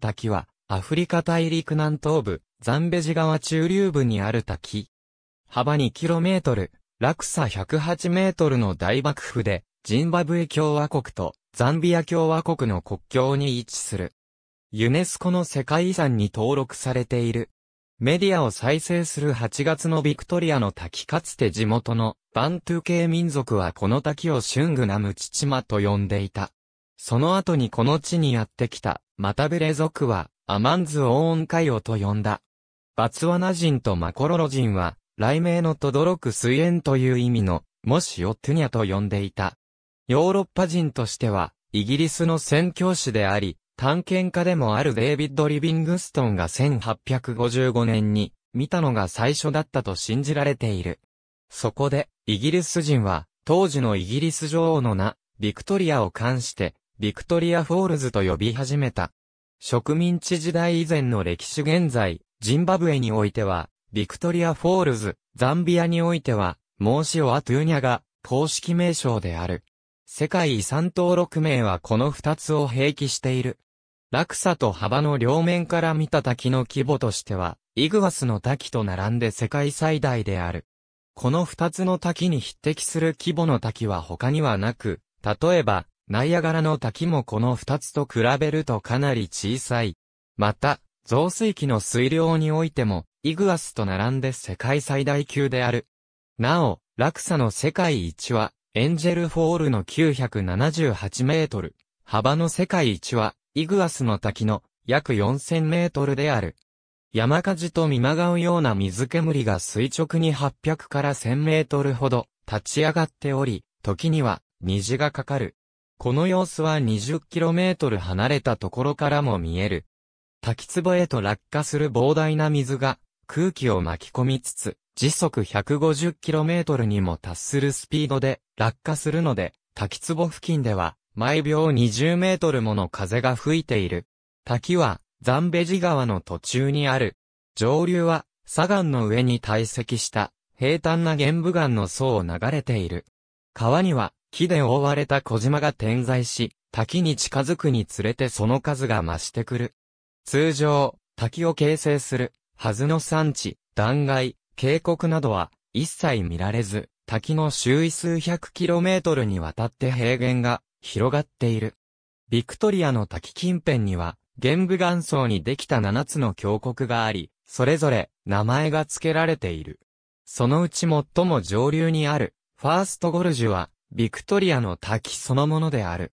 滝は、アフリカ大陸南東部、ザンベジ川中流部にある滝。幅 2km、落差 108m の大爆風で、ジンバブエ共和国とザンビア共和国の国境に位置する。ユネスコの世界遺産に登録されている。メディアを再生する8月のビクトリアの滝かつて地元のバントゥ系民族はこの滝をシュングナムチチマと呼んでいた。その後にこの地にやってきた、マタベレ族は、アマンズ・オーン・カイオと呼んだ。バツワナ人とマコロロ人は、雷鳴のとどろく水煙という意味の、もしをトゥニャと呼んでいた。ヨーロッパ人としては、イギリスの宣教師であり、探検家でもあるデイビッド・リビングストンが1855年に、見たのが最初だったと信じられている。そこで、イギリス人は、当時のイギリス女王の名、ビクトリアを冠して、ビクトリア・フォールズと呼び始めた。植民地時代以前の歴史現在、ジンバブエにおいては、ビクトリア・フォールズ、ザンビアにおいては、モーシオ・アトゥーニャが、公式名称である。世界遺産登録名はこの二つを併記している。落差と幅の両面から見た滝の規模としては、イグアスの滝と並んで世界最大である。この二つの滝に匹敵する規模の滝は他にはなく、例えば、ナイアガラの滝もこの二つと比べるとかなり小さい。また、増水器の水量においても、イグアスと並んで世界最大級である。なお、落差の世界一は、エンジェルフォールの978メートル。幅の世界一は、イグアスの滝の約4000メートルである。山火事と見まがうような水煙が垂直に800から1000メートルほど立ち上がっており、時には虹がかかる。この様子は 20km 離れたところからも見える。滝壺へと落下する膨大な水が空気を巻き込みつつ、時速 150km にも達するスピードで落下するので、滝壺付近では毎秒20メートルもの風が吹いている。滝はザンベジ川の途中にある。上流は砂岩の上に堆積した平坦な玄武岩の層を流れている。川には木で覆われた小島が点在し、滝に近づくにつれてその数が増してくる。通常、滝を形成する、はずの山地、断崖、渓谷などは、一切見られず、滝の周囲数百キロメートルにわたって平原が広がっている。ビクトリアの滝近辺には、玄武岩層にできた七つの峡谷があり、それぞれ名前が付けられている。そのうち最も上流にある、ファーストゴルジュは、ビクトリアの滝そのものである。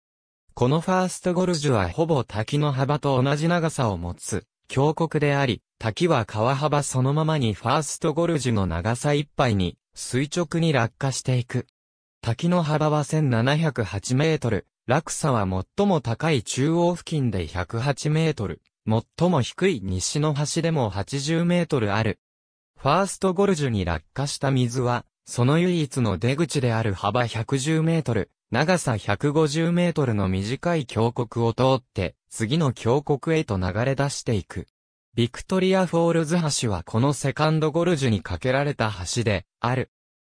このファーストゴルジュはほぼ滝の幅と同じ長さを持つ、峡谷であり、滝は川幅そのままにファーストゴルジュの長さいっぱいに、垂直に落下していく。滝の幅は1708メートル、落差は最も高い中央付近で108メートル、最も低い西の端でも80メートルある。ファーストゴルジュに落下した水は、その唯一の出口である幅110メートル、長さ150メートルの短い峡谷を通って、次の峡谷へと流れ出していく。ビクトリアフォールズ橋はこのセカンドゴルジュに架けられた橋で、ある。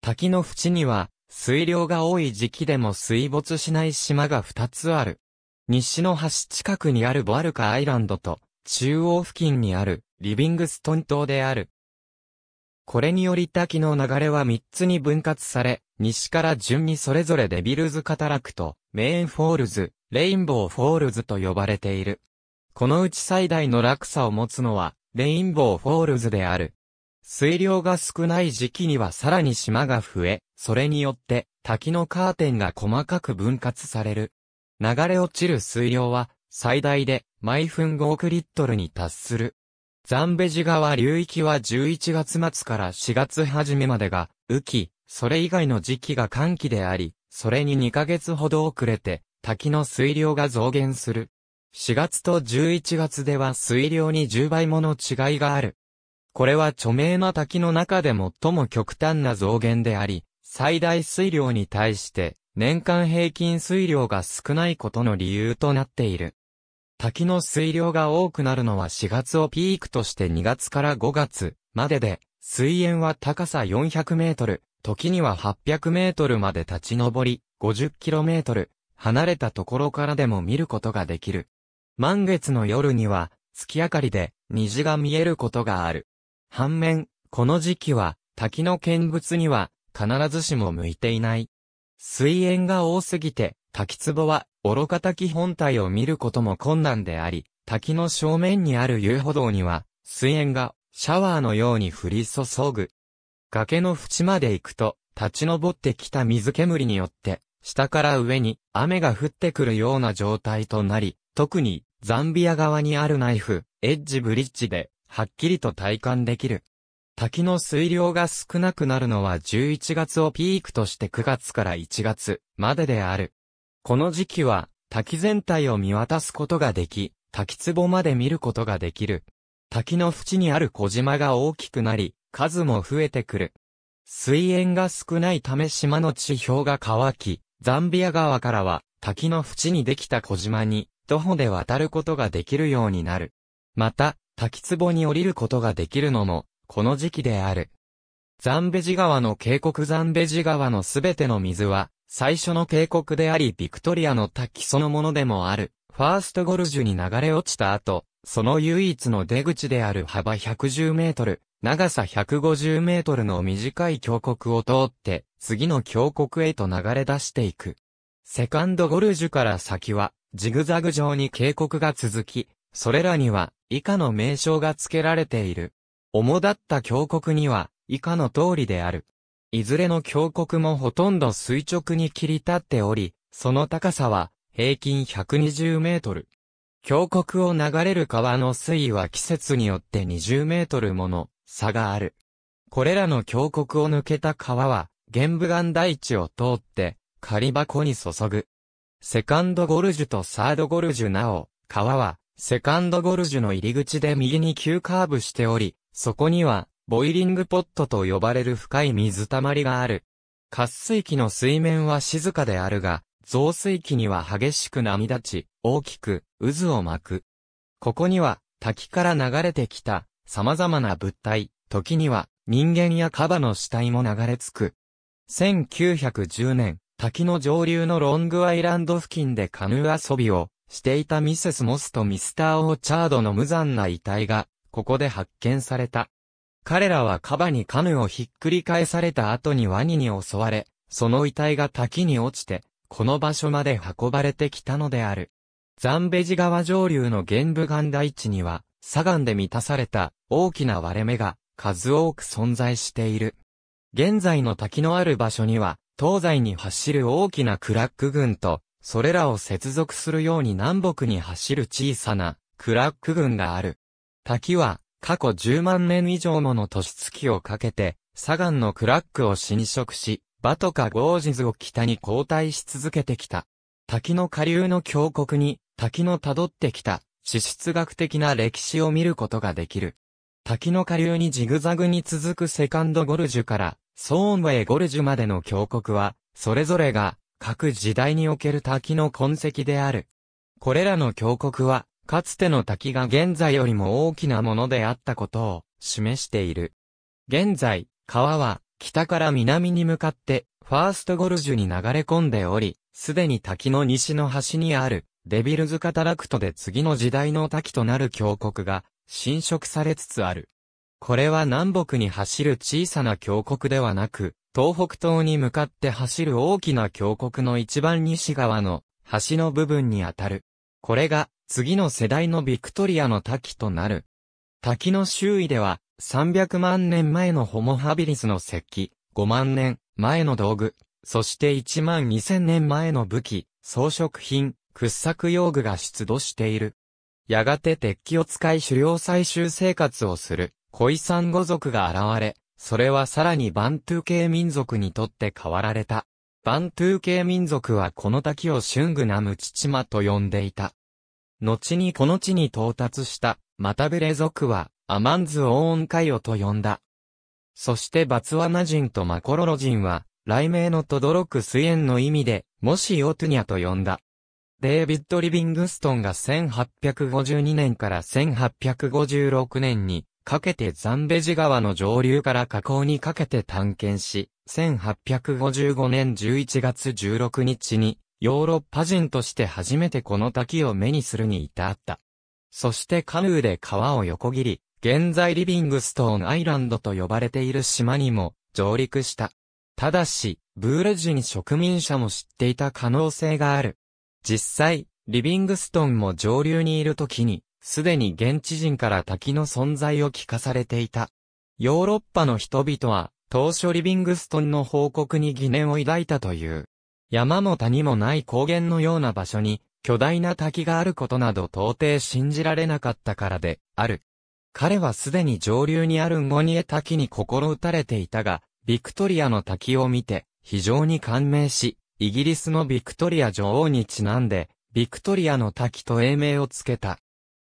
滝の淵には、水量が多い時期でも水没しない島が2つある。西の橋近くにあるボアルカアイランドと、中央付近にあるリビングストン島である。これにより滝の流れは3つに分割され、西から順にそれぞれデビルズカタラクト、メーンフォールズ、レインボーフォールズと呼ばれている。このうち最大の落差を持つのは、レインボーフォールズである。水量が少ない時期にはさらに島が増え、それによって滝のカーテンが細かく分割される。流れ落ちる水量は最大で毎分5億リットルに達する。ザンベジ川流域は11月末から4月初めまでが、雨季、それ以外の時期が寒季であり、それに2ヶ月ほど遅れて、滝の水量が増減する。4月と11月では水量に10倍もの違いがある。これは著名な滝の中で最も極端な増減であり、最大水量に対して年間平均水量が少ないことの理由となっている。滝の水量が多くなるのは4月をピークとして2月から5月までで、水煙は高さ400メートル、時には800メートルまで立ち上り、50キロメートル、離れたところからでも見ることができる。満月の夜には、月明かりで虹が見えることがある。反面、この時期は、滝の見物には、必ずしも向いていない。水煙が多すぎて、滝壺は愚か滝本体を見ることも困難であり、滝の正面にある遊歩道には、水煙がシャワーのように降り注ぐ。崖の縁まで行くと、立ち上ってきた水煙によって、下から上に雨が降ってくるような状態となり、特にザンビア側にあるナイフ、エッジブリッジで、はっきりと体感できる。滝の水量が少なくなるのは11月をピークとして9月から1月までである。この時期は、滝全体を見渡すことができ、滝壺まで見ることができる。滝の縁にある小島が大きくなり、数も増えてくる。水煙が少ないため島の地表が乾き、ザンビア川からは滝の縁にできた小島に徒歩で渡ることができるようになる。また、滝壺に降りることができるのも、この時期である。ザンベジ川の渓谷ザンベジ川のすべての水は、最初の渓谷でありビクトリアの滝そのものでもある、ファーストゴルジュに流れ落ちた後、その唯一の出口である幅110メートル、長さ150メートルの短い峡谷を通って、次の峡谷へと流れ出していく。セカンドゴルジュから先は、ジグザグ状に渓谷が続き、それらには、以下の名称が付けられている。主だった峡谷には、以下の通りである。いずれの峡谷もほとんど垂直に切り立っており、その高さは平均120メートル。峡谷を流れる川の水位は季節によって20メートルもの差がある。これらの峡谷を抜けた川は、玄武岩大地を通って、仮箱に注ぐ。セカンドゴルジュとサードゴルジュなお、川は、セカンドゴルジュの入り口で右に急カーブしており、そこには、ボイリングポットと呼ばれる深い水たまりがある。滑水器の水面は静かであるが、増水器には激しく波立ち、大きく渦を巻く。ここには滝から流れてきた様々な物体、時には人間やカバの死体も流れ着く。1910年、滝の上流のロングアイランド付近でカヌー遊びをしていたミセス・モスとミスター・オーチャードの無残な遺体が、ここで発見された。彼らはカバにカヌをひっくり返された後にワニに襲われ、その遺体が滝に落ちて、この場所まで運ばれてきたのである。ザンベジ川上流の玄武岩台地には、砂岩で満たされた大きな割れ目が数多く存在している。現在の滝のある場所には、東西に走る大きなクラック群と、それらを接続するように南北に走る小さなクラック群がある。滝は過去10万年以上もの年月をかけて、砂岩のクラックを侵食し、バトカゴージズを北に後退し続けてきた。滝の下流の峡谷に、滝の辿ってきた、地質学的な歴史を見ることができる。滝の下流にジグザグに続くセカンドゴルジュから、ソーンウェイゴルジュまでの峡谷は、それぞれが、各時代における滝の痕跡である。これらの峡谷は、かつての滝が現在よりも大きなものであったことを示している。現在、川は北から南に向かってファーストゴルジュに流れ込んでおり、すでに滝の西の端にあるデビルズカタラクトで次の時代の滝となる峡谷が侵食されつつある。これは南北に走る小さな峡谷ではなく、東北東に向かって走る大きな峡谷の一番西側の端の部分にあたる。これが次の世代のビクトリアの滝となる。滝の周囲では、300万年前のホモハビリスの石器、5万年前の道具、そして1万2000年前の武器、装飾品、掘削用具が出土している。やがて鉄器を使い狩猟採集生活をする、遺産語族が現れ、それはさらにバントゥー系民族にとって変わられた。バントゥー系民族はこの滝をシュングナムチチマと呼んでいた。後にこの地に到達した、マタブレ族は、アマンズ・オーン・カイオと呼んだ。そしてバツワナ人とマコロロ人は、雷鳴のとどろく水煙の意味で、もしオトゥニャと呼んだ。デイビッド・リビングストンが1852年から1856年にかけてザンベジ川の上流から河口にかけて探検し、1855年11月16日にヨーロッパ人として初めてこの滝を目にするに至った。そしてカヌーで川を横切り、現在リビングストーンアイランドと呼ばれている島にも上陸した。ただし、ブーレ人植民者も知っていた可能性がある。実際、リビングストンも上流にいる時に、すでに現地人から滝の存在を聞かされていた。ヨーロッパの人々は、当初リビングストンの報告に疑念を抱いたという。山も谷もない高原のような場所に、巨大な滝があることなど到底信じられなかったからで、ある。彼はすでに上流にあるゴニエ滝に心打たれていたが、ビクトリアの滝を見て、非常に感銘し、イギリスのビクトリア女王にちなんで、ビクトリアの滝と英名をつけた。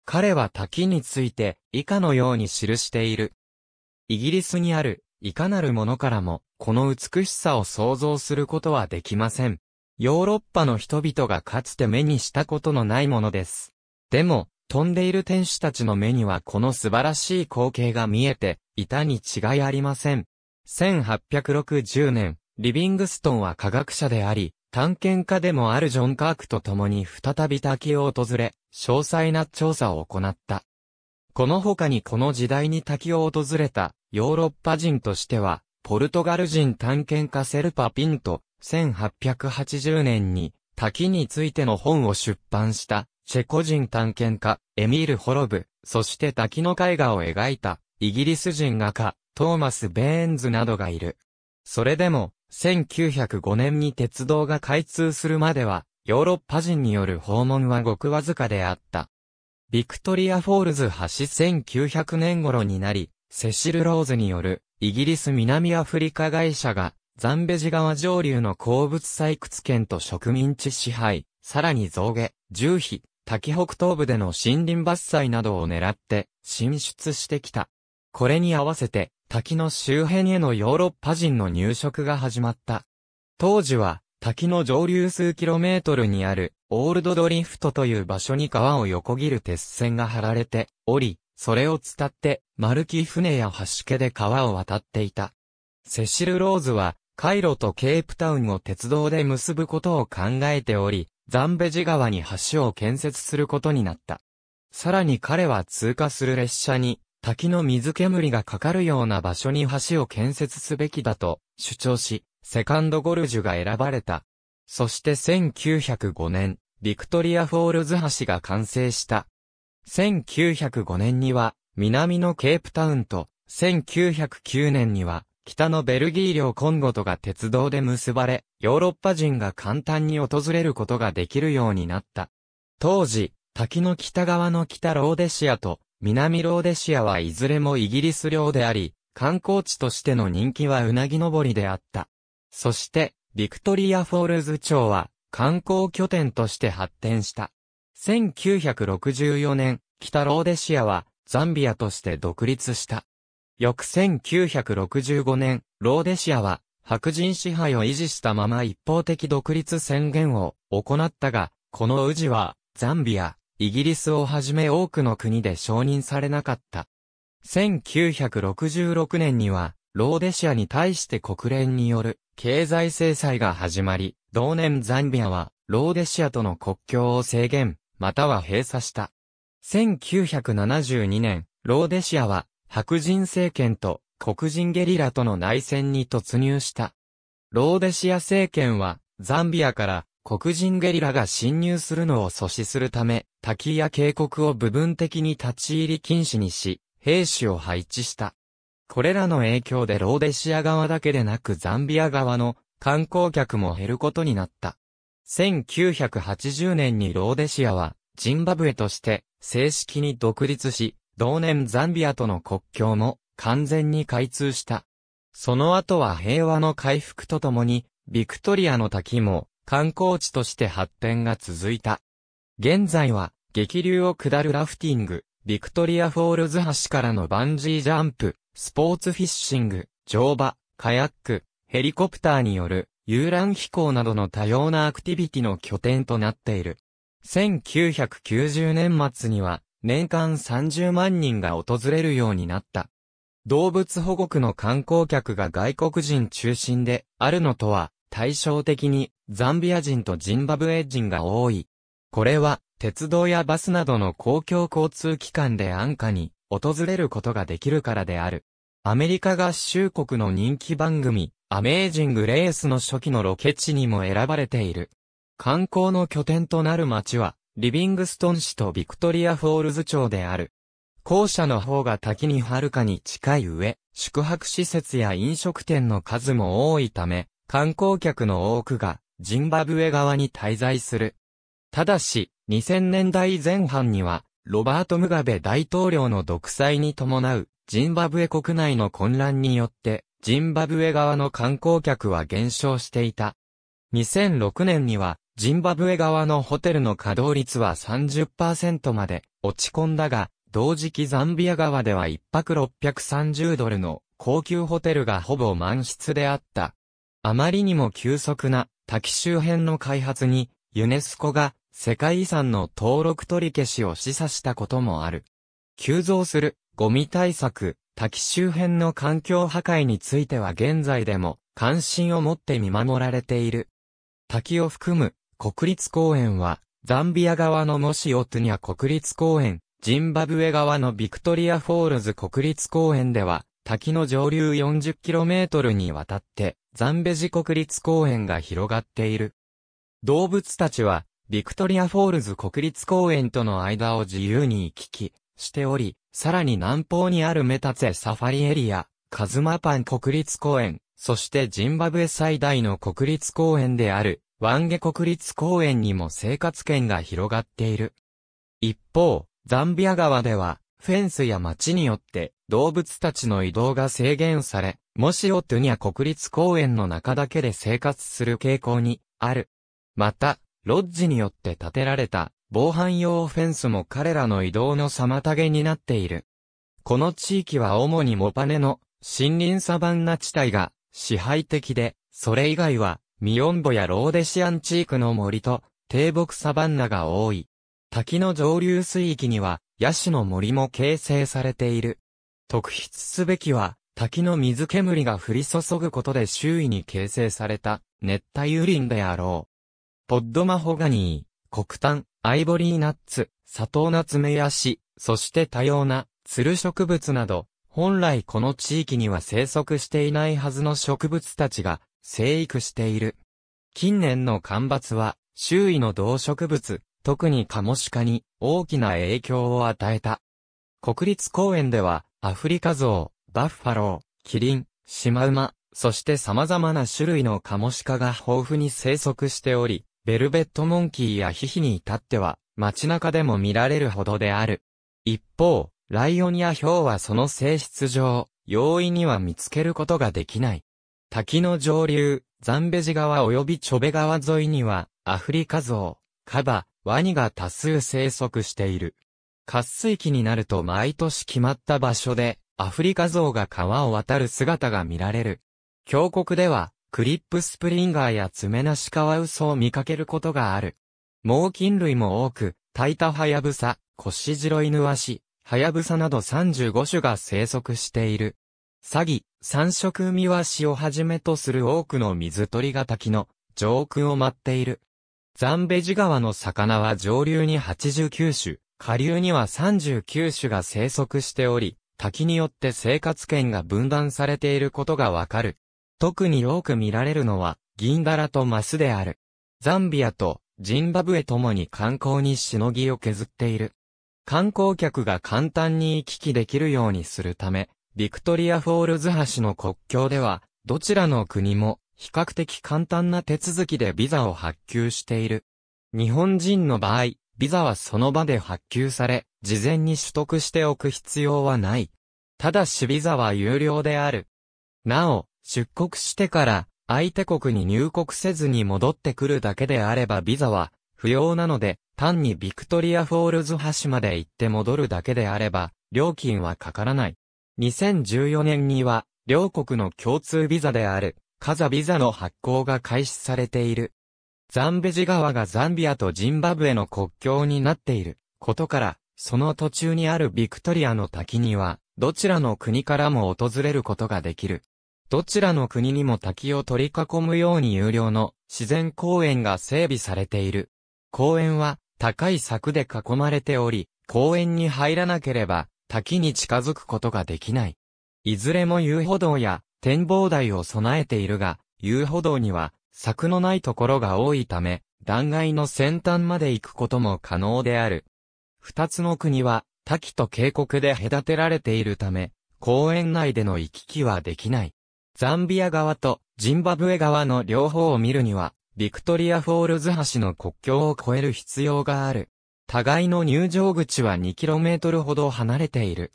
彼は滝について、以下のように記している。イギリスにある、いかなるものからも、この美しさを想像することはできません。ヨーロッパの人々がかつて目にしたことのないものです。でも、飛んでいる天使たちの目にはこの素晴らしい光景が見えて、いたに違いありません。1860年、リビングストンは科学者であり、探検家でもあるジョン・カークと共に再び滝を訪れ、詳細な調査を行った。この他にこの時代に滝を訪れたヨーロッパ人としては、ポルトガル人探検家セルパ・ピント、1880年に滝についての本を出版した、チェコ人探検家、エミール・ホロブ、そして滝の絵画を描いた、イギリス人画家、トーマス・ベーンズなどがいる。それでも、1905年に鉄道が開通するまでは、ヨーロッパ人による訪問はごくわずかであった。ビクトリア・フォールズ橋1900年頃になり、セシル・ローズによるイギリス南アフリカ会社が、ザンベジ川上流の鉱物採掘権と植民地支配、さらに増下、重比、滝北東部での森林伐採などを狙って、進出してきた。これに合わせて、滝の周辺へのヨーロッパ人の入植が始まった。当時は、滝の上流数キロメートルにある、オールドドリフトという場所に川を横切る鉄線が張られており、それを伝って、丸木船や橋家で川を渡っていた。セシル・ローズは、カイロとケープタウンを鉄道で結ぶことを考えており、ザンベジ川に橋を建設することになった。さらに彼は通過する列車に、滝の水煙がかかるような場所に橋を建設すべきだと主張し、セカンドゴルジュが選ばれた。そして1905年、ビクトリア・フォールズ橋が完成した。1905年には南のケープタウンと1909年には北のベルギー領コンゴとが鉄道で結ばれ、ヨーロッパ人が簡単に訪れることができるようになった。当時、滝の北側の北ローデシアと南ローデシアはいずれもイギリス領であり、観光地としての人気はうなぎ登りであった。そして、ビクトリア・フォールズ町は観光拠点として発展した。1964年、北ローデシアはザンビアとして独立した。翌1965年、ローデシアは白人支配を維持したまま一方的独立宣言を行ったが、この治はザンビア、イギリスをはじめ多くの国で承認されなかった。1966年には、ローデシアに対して国連による経済制裁が始まり、同年ザンビアはローデシアとの国境を制限、または閉鎖した。1972年、ローデシアは白人政権と黒人ゲリラとの内戦に突入した。ローデシア政権はザンビアから黒人ゲリラが侵入するのを阻止するため、滝や渓谷を部分的に立ち入り禁止にし、兵士を配置した。これらの影響でローデシア側だけでなくザンビア側の観光客も減ることになった。1980年にローデシアは、ジンバブエとして、正式に独立し、同年ザンビアとの国境も、完全に開通した。その後は平和の回復とともに、ビクトリアの滝も、観光地として発展が続いた。現在は、激流を下るラフティング、ビクトリアフォールズ橋からのバンジージャンプ、スポーツフィッシング、乗馬、カヤック、ヘリコプターによる遊覧飛行などの多様なアクティビティの拠点となっている。1990年末には年間30万人が訪れるようになった。動物保護区の観光客が外国人中心であるのとは対照的にザンビア人とジンバブエ人が多い。これは鉄道やバスなどの公共交通機関で安価に訪れることができるからである。アメリカ合衆国の人気番組アメージングレースの初期のロケ地にも選ばれている。観光の拠点となる町は、リビングストン市とビクトリアフォールズ町である。校舎の方が滝にはるかに近い上、宿泊施設や飲食店の数も多いため、観光客の多くが、ジンバブエ側に滞在する。ただし、2000年代前半には、ロバート・ムガベ大統領の独裁に伴う、ジンバブエ国内の混乱によって、ジンバブエ側の観光客は減少していた。2006年には、ジンバブエ側のホテルの稼働率は30%まで落ち込んだが、同時期ザンビア側では1泊630ドルの高級ホテルがほぼ満室であった。あまりにも急速な滝周辺の開発に、ユネスコが世界遺産の登録取り消しを示唆したこともある。急増するゴミ対策、滝周辺の環境破壊については現在でも関心を持って見守られている。滝を含む国立公園は、ザンビア側のモシオトニャ国立公園、ジンバブエ側のビクトリアフォールズ国立公園では、滝の上流 40km にわたって、ザンベジ国立公園が広がっている。動物たちは、ビクトリアフォールズ国立公園との間を自由に行き来、しており、さらに南方にあるメタツェサファリエリア、カズマパン国立公園、そしてジンバブエ最大の国立公園である、ワンゲ国立公園にも生活圏が広がっている。一方、ザンビア川では、フェンスや町によって動物たちの移動が制限され、もしオトゥニャ国立公園の中だけで生活する傾向にある。また、ロッジによって建てられた防犯用フェンスも彼らの移動の妨げになっている。この地域は主にモパネの森林サバンナ地帯が支配的で、それ以外はミヨンボやローデシアン地域の森と低木サバンナが多い。滝の上流水域にはヤシの森も形成されている。特筆すべきは滝の水煙が降り注ぐことで周囲に形成された熱帯雨林であろう。ポッドマホガニー、黒炭、アイボリーナッツ、砂糖ナツメヤシ、そして多様な、ツル植物など、本来この地域には生息していないはずの植物たちが、生育している。近年の干ばつは、周囲の動植物、特にカモシカに大きな影響を与えた。国立公園では、アフリカゾウ、バッファロー、キリン、シマウマ、そして様々な種類のカモシカが豊富に生息しており、ベルベットモンキーやヒヒに至っては、街中でも見られるほどである。一方、ライオンやヒョウはその性質上、容易には見つけることができない。滝の上流、ザンベジ川及びチョベ川沿いには、アフリカゾウ、カバ、ワニが多数生息している。滑水期になると毎年決まった場所で、アフリカゾウが川を渡る姿が見られる。峡谷では、クリップスプリンガーやツメナシカワウソを見かけることがある。猛禽類も多く、タイタハヤブサ、コシジロイヌワシ、ハヤブサなど35種が生息している。サギ、三色海ワシをはじめとする多くの水鳥が滝の上空を舞っている。ザンベジ川の魚は上流に89種、下流には39種が生息しており、滝によって生活圏が分断されていることがわかる。特に多く見られるのは、銀柄とマスである。ザンビアとジンバブエともに観光にしのぎを削っている。観光客が簡単に行き来できるようにするため、ビクトリアフォールズ橋の国境では、どちらの国も比較的簡単な手続きでビザを発給している。日本人の場合、ビザはその場で発給され、事前に取得しておく必要はない。ただしビザは有料である。なお、出国してから相手国に入国せずに戻ってくるだけであればビザは不要なので、単にビクトリアフォールズ橋まで行って戻るだけであれば、料金はかからない。2014年には、両国の共通ビザである、カザビザの発行が開始されている。ザンベジ川がザンビアとジンバブエの国境になっていることから、その途中にあるビクトリアの滝には、どちらの国からも訪れることができる。どちらの国にも滝を取り囲むように有料の自然公園が整備されている。公園は高い柵で囲まれており、公園に入らなければ滝に近づくことができない。いずれも遊歩道や展望台を備えているが、遊歩道には柵のないところが多いため、断崖の先端まで行くことも可能である。二つの国は滝と渓谷で隔てられているため、公園内での行き来はできない。ザンビア側とジンバブエ側の両方を見るには、ビクトリアフォールズ橋の国境を越える必要がある。互いの入場口は 2km ほど離れている。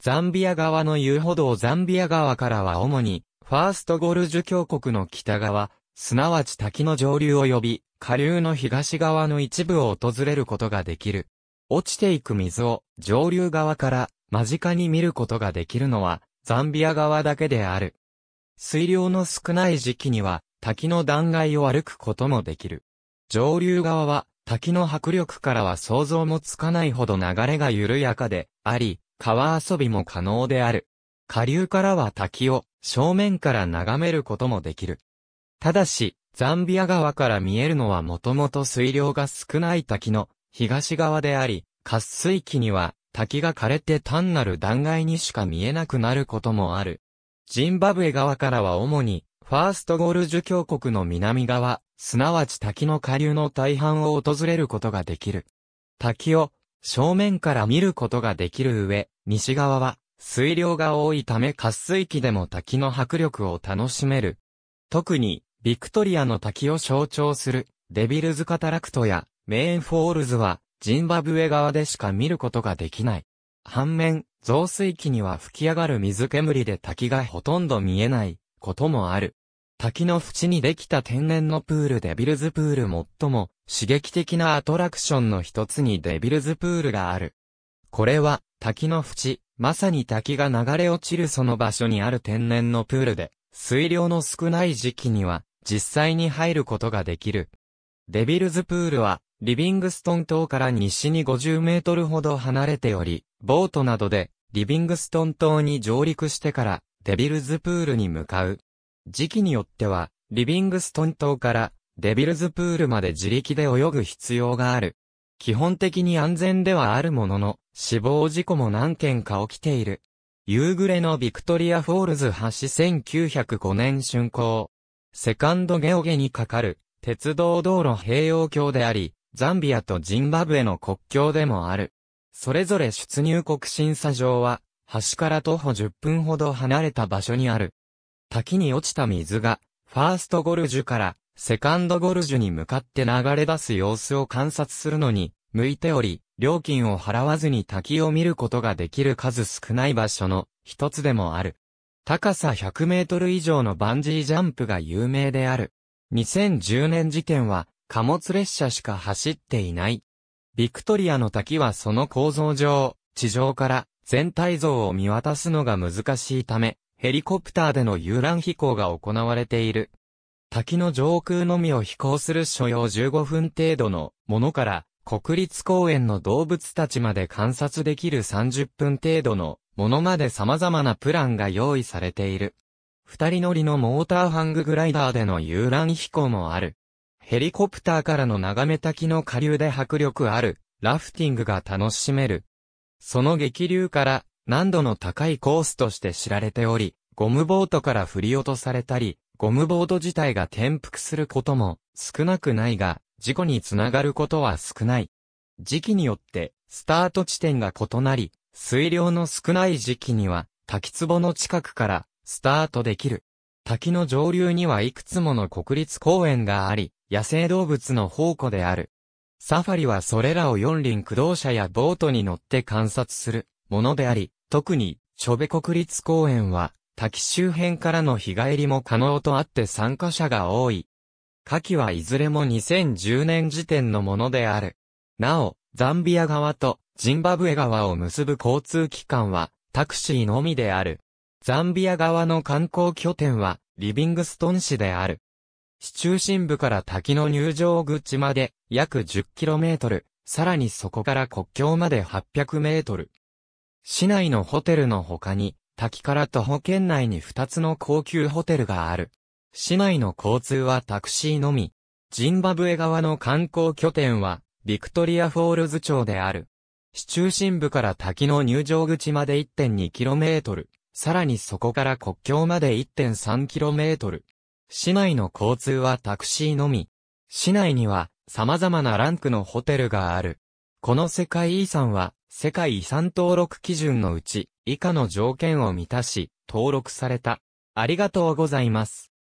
ザンビア側の遊歩道ザンビア側からは主に、ファーストゴルジュ峡谷の北側、すなわち滝の上流及び、下流の東側の一部を訪れることができる。落ちていく水を上流側から間近に見ることができるのは、ザンビア側だけである。水量の少ない時期には、滝の断崖を歩くこともできる。上流側は、滝の迫力からは想像もつかないほど流れが緩やかであり、川遊びも可能である。下流からは滝を正面から眺めることもできる。ただし、ザンビア川から見えるのはもともと水量が少ない滝の東側であり、滑水期には滝が枯れて単なる断崖にしか見えなくなることもある。ジンバブエ側からは主に、ファーストゴルジュ峡谷の南側、すなわち滝の下流の大半を訪れることができる。滝を正面から見ることができる上、西側は水量が多いため滑水器でも滝の迫力を楽しめる。特に、ビクトリアの滝を象徴するデビルズカタラクトやメーンフォールズはジンバブエ側でしか見ることができない。反面、増水期には吹き上がる水煙で滝がほとんど見えないこともある。滝の縁にできた天然のプールデビルズプール最も刺激的なアトラクションの一つにデビルズプールがある。これは滝の縁、まさに滝が流れ落ちるその場所にある天然のプールで、水量の少ない時期には実際に入ることができる。デビルズプールはリビングストン島から西に50メートルほど離れており、ボートなどでリビングストン島に上陸してからデビルズプールに向かう。時期によっては、リビングストン島からデビルズプールまで自力で泳ぐ必要がある。基本的に安全ではあるものの、死亡事故も何件か起きている。夕暮れのビクトリアフォールズ橋1905年竣工。セカンドゲオゲにかかる鉄道道路併用橋であり、ザンビアとジンバブエの国境でもある。それぞれ出入国審査場は、橋から徒歩10分ほど離れた場所にある。滝に落ちた水が、ファーストゴルジュから、セカンドゴルジュに向かって流れ出す様子を観察するのに、向いており、料金を払わずに滝を見ることができる数少ない場所の一つでもある。高さ100メートル以上のバンジージャンプが有名である。2010年時点は貨物列車しか走っていないビクトリアの滝はその構造上、地上から全体像を見渡すのが難しいため、ヘリコプターでの遊覧飛行が行われている。滝の上空のみを飛行する所要15分程度のものから、国立公園の動物たちまで観察できる30分程度のものまで様々なプランが用意されている。二人乗りのモーターハンググライダーでの遊覧飛行もある。ヘリコプターからの眺め滝の下流で迫力ある、ラフティングが楽しめる。その激流から難度の高いコースとして知られており、ゴムボートから振り落とされたり、ゴムボート自体が転覆することも少なくないが、事故につながることは少ない。時期によってスタート地点が異なり、水量の少ない時期には滝壺の近くからスタートできる。滝の上流にはいくつもの国立公園があり、野生動物の宝庫である。サファリはそれらを四輪駆動車やボートに乗って観察するものであり、特に、チョベ国立公園は、滝周辺からの日帰りも可能とあって参加者が多い。夏季はいずれも2010年時点のものである。なお、ザンビア側とジンバブエ川を結ぶ交通機関はタクシーのみである。ザンビア側の観光拠点はリビングストン市である。市中心部から滝の入場口まで約 10km、さらにそこから国境まで 800m。市内のホテルの他に、滝から徒歩圏内に2つの高級ホテルがある。市内の交通はタクシーのみ。ジンバブエ側の観光拠点は、ビクトリアフォールズ町である。市中心部から滝の入場口まで 1.2km、さらにそこから国境まで 1.3km。市内の交通はタクシーのみ。市内には様々なランクのホテルがある。この世界遺産は世界遺産登録基準のうち以下の条件を満たし登録された。ありがとうございます。